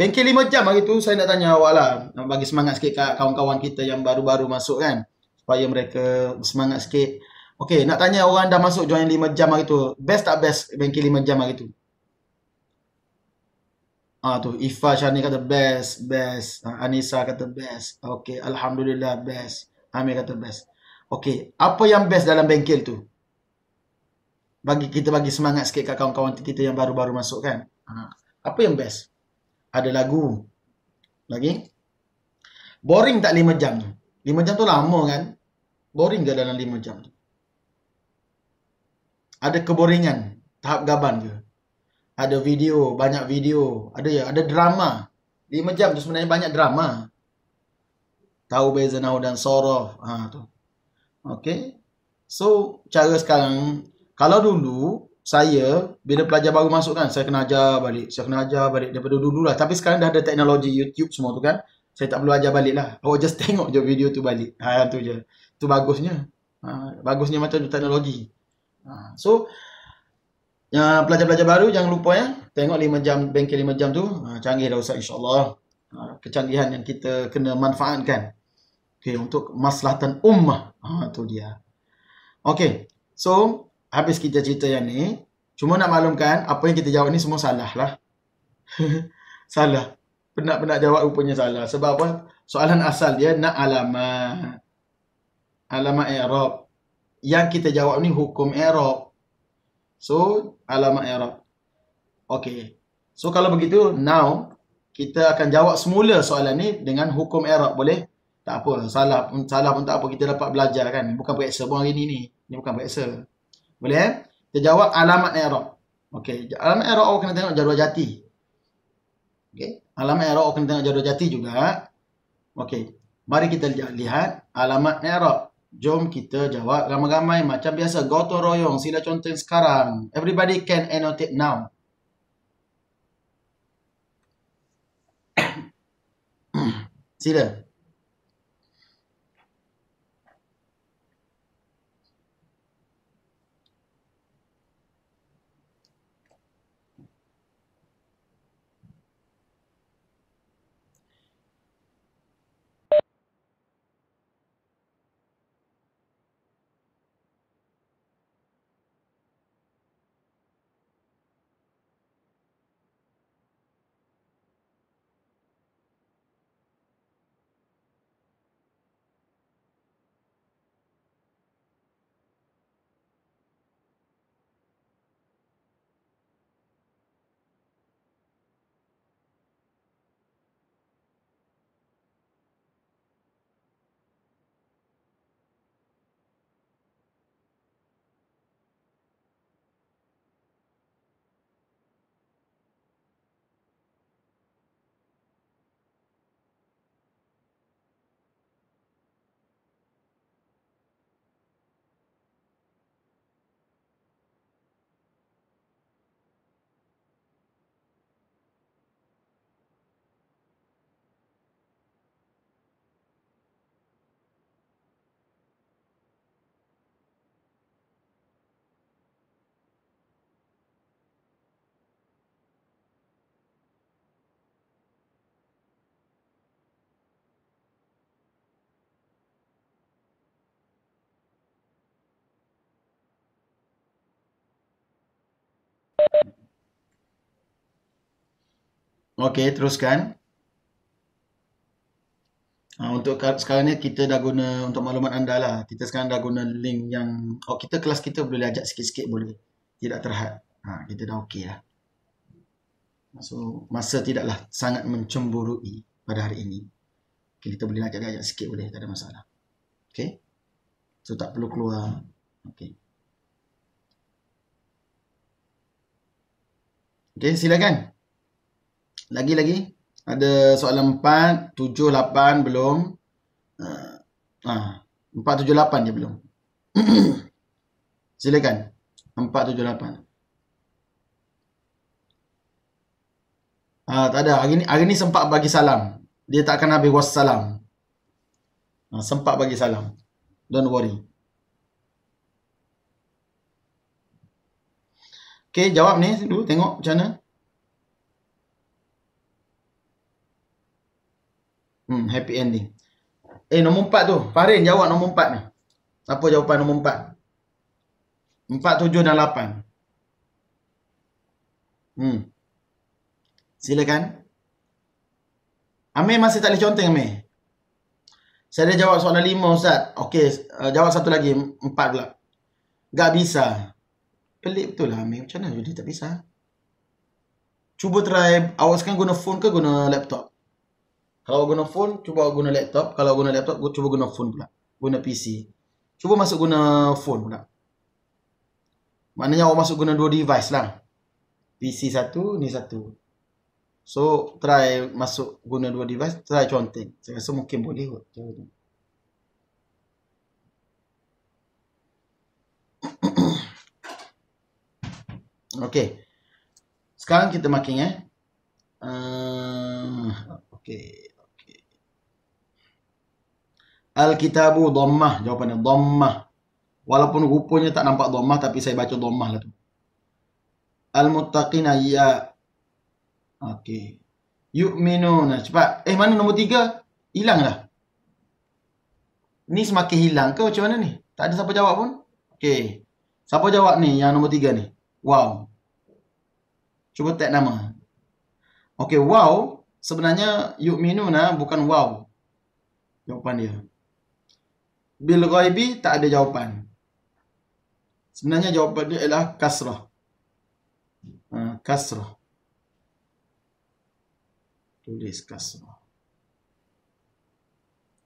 Bengkel lima jam hari tu saya nak tanya awak lah. Nak bagi semangat sikit kat kawan-kawan kita yang baru-baru masuk kan. Supaya mereka semangat sikit. Okay, nak tanya orang dah masuk join lima jam hari tu. Best tak best bengkel lima jam hari tu? Ah tu Ifa Shani kata best, best. Ah, Anissa kata best. Okay, Alhamdulillah best. Amir kata best. Okay, apa yang best dalam bengkel tu? bagi kita bagi semangat sikit kat kawan-kawan kita yang baru-baru masuk kan. Ha. Apa yang best? Ada lagu. Lagi? Boring tak lima jam? lima jam tu lama kan? Boring ke dalam lima jam tu? Ada keboringan? Tahap gaban ke? Ada video, banyak video. Ada ya, ada drama. lima jam tu sebenarnya banyak drama. Tahu beza Nahu dan Sorof. Ha, tu. Okay. So, cara sekarang kalau dulu saya bila pelajar baru masuk kan saya kena ajar balik saya kena ajar balik daripada dulu lah tapi sekarang dah ada teknologi YouTube semua tu kan saya tak perlu ajar balik lah oh, (laughs) just tengok je video tu balik ha, tu je tu bagusnya ha, bagusnya macam tu teknologi ha, so yang pelajar-pelajar baru jangan lupa ya tengok 5 jam bengkel 5 jam tu ha, canggih dah usah insyaAllah ha, kecanggihan yang kita kena manfaatkan okay, untuk maslahatan ummah ha, tu dia Okay, so habis kita cerita yang ni, cuma nak maklumkan apa yang kita jawab ni semua salah lah. (laughs) salah. Penat-penat jawab rupanya salah. Sebab apa? Soalan asal dia nak alamat. Alamat Arab. Yang kita jawab ni hukum Arab. So, alamat Arab. Okay. So, kalau begitu, now, kita akan jawab semula soalan ni dengan hukum Arab. Boleh? Tak apa. Salah, salah pun tak apa. Kita dapat belajar kan. Bukan periksa pun hari ni ni. Ini bukan periksa. Boleh eh? Kita jawab alamat error. Okey, alamat error awak kena tengok jadual jati. Okey, alamat error awak kena tengok jadual jati juga. Okey, mari kita lihat alamat error. Jom kita jawab ramai-ramai macam biasa. Gotoroyong, sila contoh sekarang. Everybody can annotate now. (coughs) sila. Okey, teruskan. Ha, untuk sekarang ni kita dah guna untuk maklumat anda lah. Kita sekarang dah guna link yang oh kita kelas kita boleh ajak sikit-sikit boleh. Tidak terhad. Ha, kita dah okey lah. So, masa tidaklah sangat mencemburui pada hari ini. Okay, kita boleh ajak-ajak sikit boleh. Tak ada masalah. Okey. So, tak perlu keluar. Okey. Okey, silakan. Lagi-lagi. Ada soalan 4, 7, 8 belum. Uh, 4, 7, 8 je belum. (clears throat) silakan. 4, 7, 8. Uh, tak ada. Hari ni, hari ni sempat bagi salam. Dia tak akan habis wassalam. Uh, ah, sempat bagi salam. Don't worry. Okey, jawab ni dulu tengok macam mana. Hmm, happy ending. Eh, nombor empat tu. Farin jawab nombor empat ni. Apa jawapan nombor empat? Empat, tujuh dan lapan. Hmm. Silakan. Amir masih tak boleh conteng, Amir. Saya dah jawab soalan lima, Ustaz. Okey, uh, jawab satu lagi. Empat pula. Gak bisa. Pelik betul lah Amir. Macam mana Judy tak bisa Cuba try awak sekarang guna phone ke guna laptop? Kalau guna phone, cuba guna laptop. Kalau guna laptop, cuba guna phone pula. Guna PC. Cuba masuk guna phone pula. Maknanya awak masuk guna dua device lah. PC satu, ni satu. So, try masuk guna dua device, try conteng. Saya rasa mungkin boleh kot. Jangan Okey. Sekarang kita marking eh. Uh, okey. Okay. Al-Kitabu Dhammah. Jawapannya Dhammah. Walaupun rupanya tak nampak Dhammah tapi saya baca Dhammah lah tu. Al-Muttaqin Ya. Okey. Yu'minuna. Cepat. Eh mana nombor tiga? Hilang lah. Ni semakin hilang ke macam mana ni? Tak ada siapa jawab pun. Okey. Siapa jawab ni yang nombor tiga ni? Wow. Cuba tag nama. Okey, wow. Sebenarnya yuk yu'minuna bukan wow. Jawapan dia. Bil ghaibi tak ada jawapan. Sebenarnya jawapan dia ialah kasrah. Uh, kasrah. Tulis kasrah.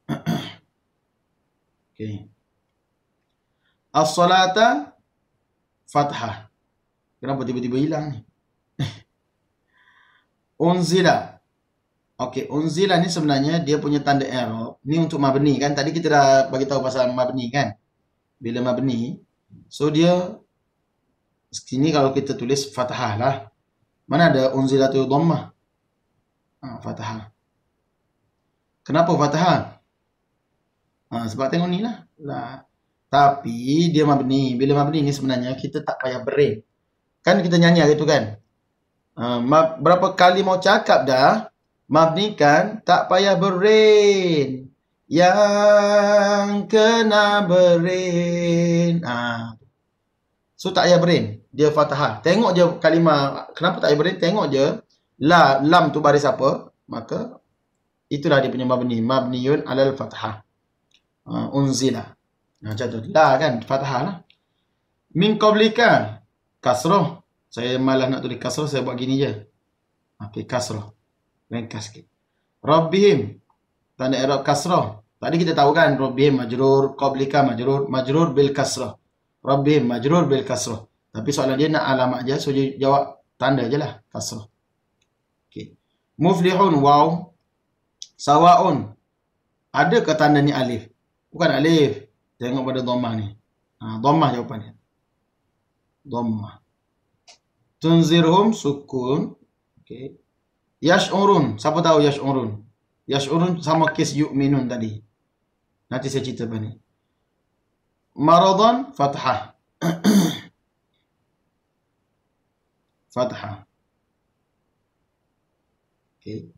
(clears throat) okay. As-salata fathah. Kenapa tiba-tiba hilang ni? Unzila. Okey, unzila ni sebenarnya dia punya tanda arrow. Ni untuk mabni kan? Tadi kita dah bagi tahu pasal mabni kan? Bila mabni. So dia sini kalau kita tulis fathah lah. Mana ada unzilatu dhammah? Ha, fathah. Kenapa fathah? Ha, sebab tengok ni lah. lah. Tapi dia mabni. Bila mabni ni sebenarnya kita tak payah beri. Kan kita nyanyi hari tu kan? Ha, berapa kali mau cakap dah. mabni kan tak payah berin. Yang kena berin. Ha. So tak payah berin. Dia fatahah. Tengok je kalimah. Kenapa tak payah berin? Tengok je. La, lam tu baris apa. Maka itulah dia punya mabni. Mabniun alal fatahah. Ha, unzila. Ha, macam tu. La kan fatahah lah. Min qablika kasrah saya malas nak tulis kasrah, saya buat gini je. Ah, okay, kasrah. Ringkas sikit. Rabbihim. Tanda Arab kasrah. Tadi kita tahu kan, Rabbihim majrur, Qablika majrur, majrur bil kasrah. Rabbihim majrur bil kasrah. Tapi soalan dia nak alamat je, so dia jawab tanda je lah, kasrah. Okay. Muflihun, waw. Sawa'un. Ada ke tanda ni alif? Bukan alif. Tengok pada dhammah ni. Ha, dhammah jawapan ni. Dhammah. Tunzirhum sukun. Okay. Yash'urun. Siapa tahu Yash'urun? Yash'urun sama kes Yu'minun tadi. Nanti saya cerita apa ni. Maradhan fathah. (coughs) fathah. Okay.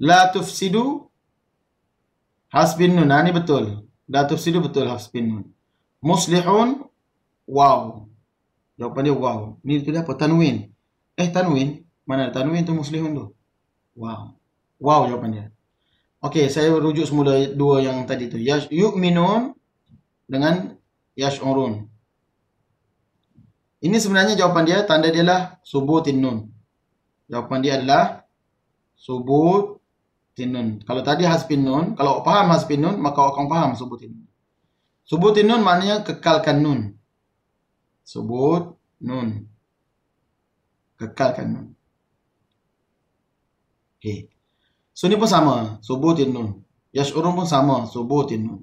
La tufsidu hasbin nun. Ha, ni betul. La tufsidu betul hasbin nun. Muslihun. Wow. Jawapan dia wow. Ni tu dia apa? Tanwin. Eh Tanwin? Mana ada Tanwin tu Muslim tu? Wow. Wow jawapan dia. Okey, saya rujuk semula dua yang tadi tu. Yash minun dengan yash'urun. Ini sebenarnya jawapan dia tanda dia lah subutin nun. Jawapan dia adalah subutin nun. Kalau tadi hasbin nun, kalau faham hasbin nun maka akan faham subutin nun. Subutin nun maknanya kekalkan nun sebut nun kekalkan nun okey so ni pun sama sebutin nun yasurun pun sama sebutin nun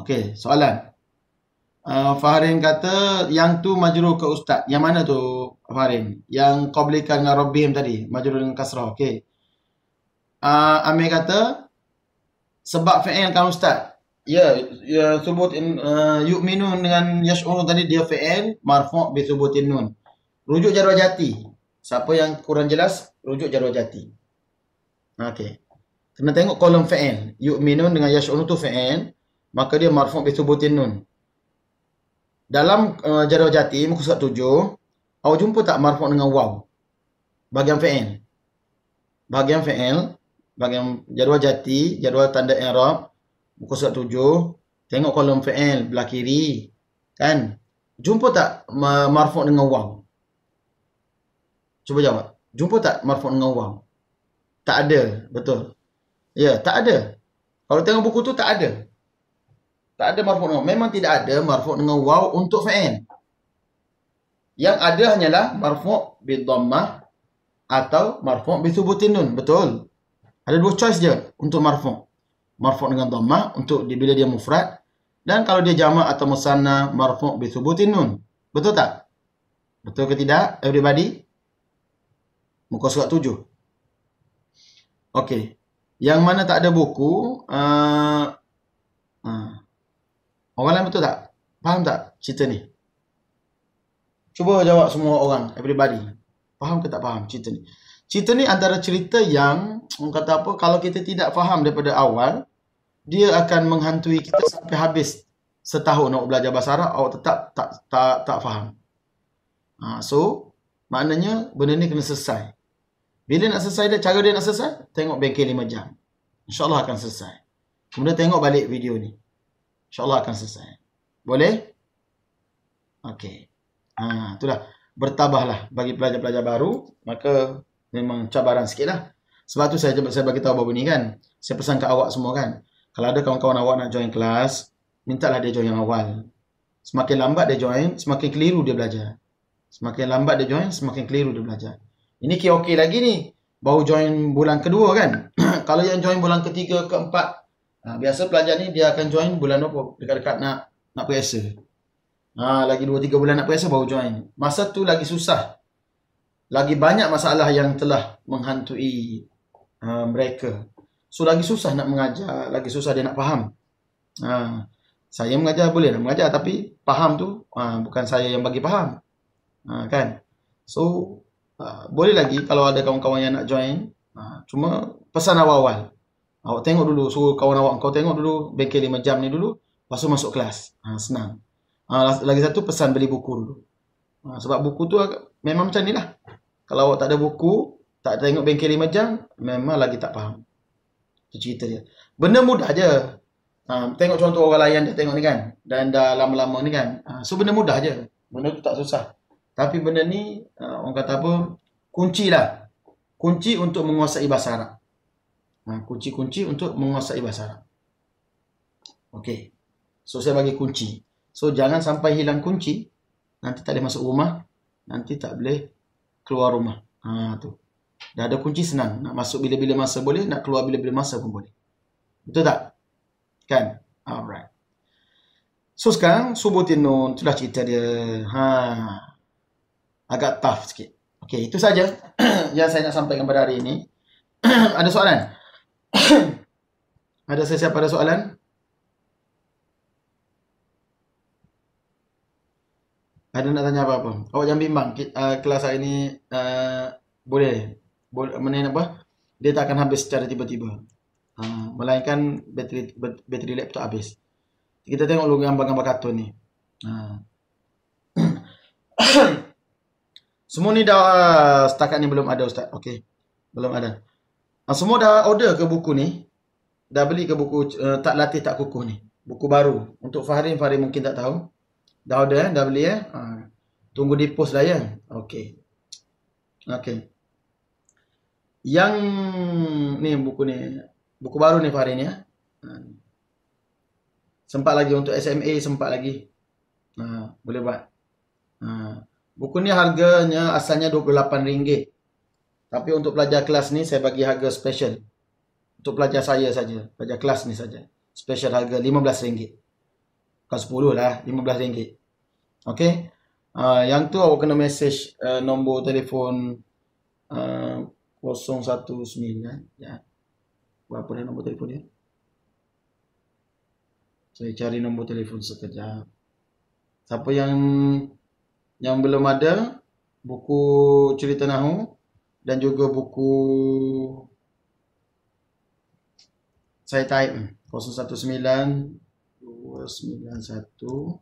okey soalan uh, Fahrin kata yang tu majrur ke ustaz yang mana tu Fahrin yang qablikan dengan rabbim tadi majrur dengan kasrah okey uh, Amir kata sebab fi'il kan ustaz Ya, ya subut in uh, yu'minun dengan yas'ur tadi dia fi'il marfu' bi subutin nun. Rujuk jarwa jati. Siapa yang kurang jelas, rujuk jarwa jati. Okey. Kena tengok kolom fi'il. Yu'minun dengan yas'ur tu fi'il, maka dia marfu' bi subutin nun. Dalam uh, jarwa jati muka surat 7, awak jumpa tak marfu' dengan waw? Bahagian fi'il. Bahagian fi'il, bahagian jadual jati, jadual tanda i'rab, Muka surat 7 Tengok kolom fi'il belah kiri Kan Jumpa tak marfuk dengan wang Cuba jawab Jumpa tak marfuk dengan wang Tak ada Betul Ya tak ada Kalau tengok buku tu tak ada Tak ada marfuk dengan Memang tidak ada marfuk dengan wang untuk fi'il yang ada hanyalah marfu' bidhammah atau marfu' bisubutin Betul. Ada dua choice je untuk marfu' marfu' dengan dhamma untuk di, bila dia mufrad dan kalau dia jamak atau musanna marfu' bi thubutin nun. Betul tak? Betul ke tidak everybody? Muka surat tujuh. Okey. Yang mana tak ada buku uh, uh. orang lain betul tak? Faham tak cerita ni? Cuba jawab semua orang everybody. Faham ke tak faham cerita ni? Cerita ni antara cerita yang orang kata apa kalau kita tidak faham daripada awal dia akan menghantui kita sampai habis setahun nak belajar bahasa Arab awak tetap tak tak tak faham ha, so maknanya benda ni kena selesai bila nak selesai dia cara dia nak selesai tengok bengkel 5 jam insyaallah akan selesai kemudian tengok balik video ni insyaallah akan selesai boleh okey ha itulah bertabahlah bagi pelajar-pelajar baru maka memang cabaran sikitlah sebab tu saya saya bagi tahu baru ni kan. Saya pesan ke awak semua kan. Kalau ada kawan-kawan awak nak join kelas, mintalah dia join yang awal. Semakin lambat dia join, semakin keliru dia belajar. Semakin lambat dia join, semakin keliru dia belajar. Ini ke okey lagi ni. Baru join bulan kedua kan. (clears throat) Kalau yang join bulan ketiga keempat, ha, biasa pelajar ni dia akan join bulan apa? Dekat-dekat nak nak periksa. Ha, lagi 2-3 bulan nak periksa baru join. Masa tu lagi susah. Lagi banyak masalah yang telah menghantui uh, mereka. So lagi susah nak mengajar, lagi susah dia nak faham. Uh, saya mengajar boleh mengajar tapi faham tu uh, bukan saya yang bagi faham. Uh, kan? So uh, boleh lagi kalau ada kawan-kawan yang nak join, uh, cuma pesan awal-awal. Awak tengok dulu, so kawan awak kau tengok dulu bengkel lima jam ni dulu, lepas masuk kelas. Uh, senang. Uh, lagi satu pesan beli buku dulu. Uh, sebab buku tu memang macam ni lah. Kalau awak tak ada buku, tak tengok bengkel lima jam, memang lagi tak faham. Itu cerita dia. Benda mudah je. Ha, tengok contoh orang lain dah tengok ni kan. Dan dah lama-lama ni kan. Ha, so benda mudah je. Benda tu tak susah. Tapi benda ni, ha, orang kata apa, kunci lah. Kunci untuk menguasai bahasa Arab. Ha, kunci-kunci untuk menguasai bahasa Arab. Okay. So saya bagi kunci. So jangan sampai hilang kunci. Nanti tak boleh masuk rumah. Nanti tak boleh keluar rumah. Ah ha, tu. Dah ada kunci senang. Nak masuk bila-bila masa boleh, nak keluar bila-bila masa pun boleh. Betul tak? Kan? Alright. So sekarang, subutin nun. Itulah cerita dia. Ha. Agak tough sikit. Okay, itu saja (clears throat) yang saya nak sampaikan pada hari ini. (clears throat) ada soalan? (clears throat) ada sesiapa ada soalan? Ada nak tanya apa-apa? Awak jangan bimbang. Uh, kelas hari ini uh, boleh boleh mana apa dia tak akan habis secara tiba-tiba uh, melainkan bateri bateri laptop habis kita tengok logo gambar-gambar kartun ni uh. (coughs) semua ni dah uh, setakat ni belum ada ustaz okey belum ada uh, semua dah order ke buku ni dah beli ke buku uh, tak latih tak kukuh ni buku baru untuk Fahrin Fahrin mungkin tak tahu dah order eh dah beli eh uh. tunggu di pos lah ya okey okey yang ni buku ni, buku baru ni Farin ya. Hmm. Sempat lagi untuk SMA sempat lagi. Ha, boleh buat. Ha. buku ni harganya asalnya RM28. Tapi untuk pelajar kelas ni saya bagi harga special. Untuk pelajar saya saja, pelajar kelas ni saja. Special harga RM15. Bukan 10 lah, RM15. Okey. Uh, yang tu awak kena message uh, nombor telefon uh, 019 ya. Berapa dah nombor telefon dia? Saya cari nombor telefon sekejap. Siapa yang yang belum ada buku cerita Nahu dan juga buku saya type 019 291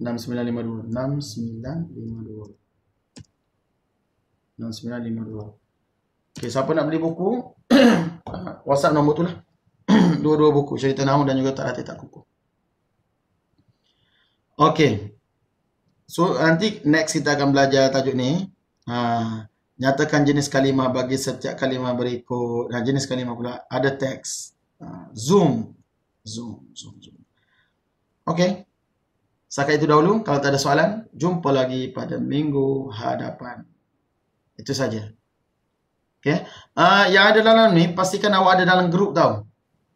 6952 6952 6952. Okey, siapa nak beli buku? (clears throat) WhatsApp nombor tu lah. (clears throat) Dua-dua buku, cerita nama dan juga tak hati tak Okay, So, nanti next kita akan belajar tajuk ni. Ha, nyatakan jenis kalimah bagi setiap kalimah berikut. Nah, ha, jenis kalimah pula. Ada teks. Ha, zoom. Zoom, zoom, zoom. Okay, Setakat itu dahulu. Kalau tak ada soalan, jumpa lagi pada minggu hadapan. Itu saja. Okay. Uh, ah, yang ada dalam ni, pastikan awak ada dalam grup tau.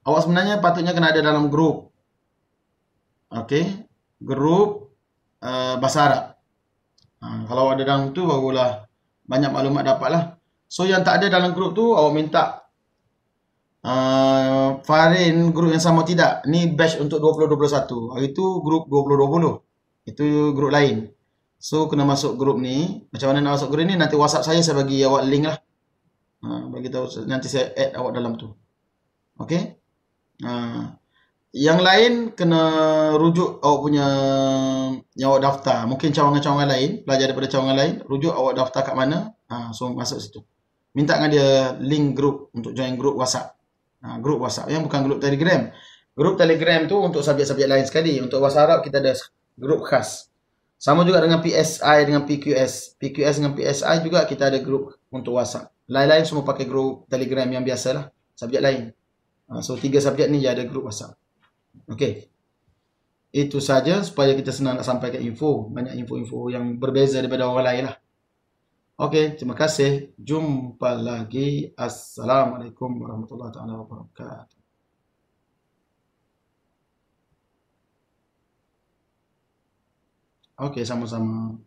Awak sebenarnya patutnya kena ada dalam grup. Okay. Grup uh, ah, Bahasa Arab. Uh, kalau ada dalam tu, barulah banyak maklumat dapatlah. So, yang tak ada dalam grup tu, awak minta uh, Farin grup yang sama tidak. Ni batch untuk 2021. Hari tu grup 2020. Itu grup lain. So kena masuk grup ni. Macam mana nak masuk grup ni? Nanti WhatsApp saya saya bagi awak link lah. Ha, bagi tahu nanti saya add awak dalam tu. Okay. Ha. Yang lain kena rujuk awak punya yang awak daftar. Mungkin cawangan-cawangan lain, pelajar daripada cawangan lain, rujuk awak daftar kat mana, ha, so masuk situ. Minta dengan dia link grup untuk join grup WhatsApp. Ha, grup WhatsApp yang bukan grup Telegram. Grup Telegram tu untuk subjek-subjek lain sekali. Untuk bahasa Arab kita ada grup khas. Sama juga dengan PSI dengan PQS. PQS dengan PSI juga kita ada grup untuk WhatsApp. Lain-lain semua pakai grup Telegram yang biasalah. Subjek lain. Ah, so, tiga subjek ni dia ada grup WhatsApp. Okay. Itu saja supaya kita senang nak sampaikan info. Banyak info-info yang berbeza daripada orang lain lah. Okay. Terima kasih. Jumpa lagi. Assalamualaikum warahmatullahi wabarakatuh. Okey, sama-sama.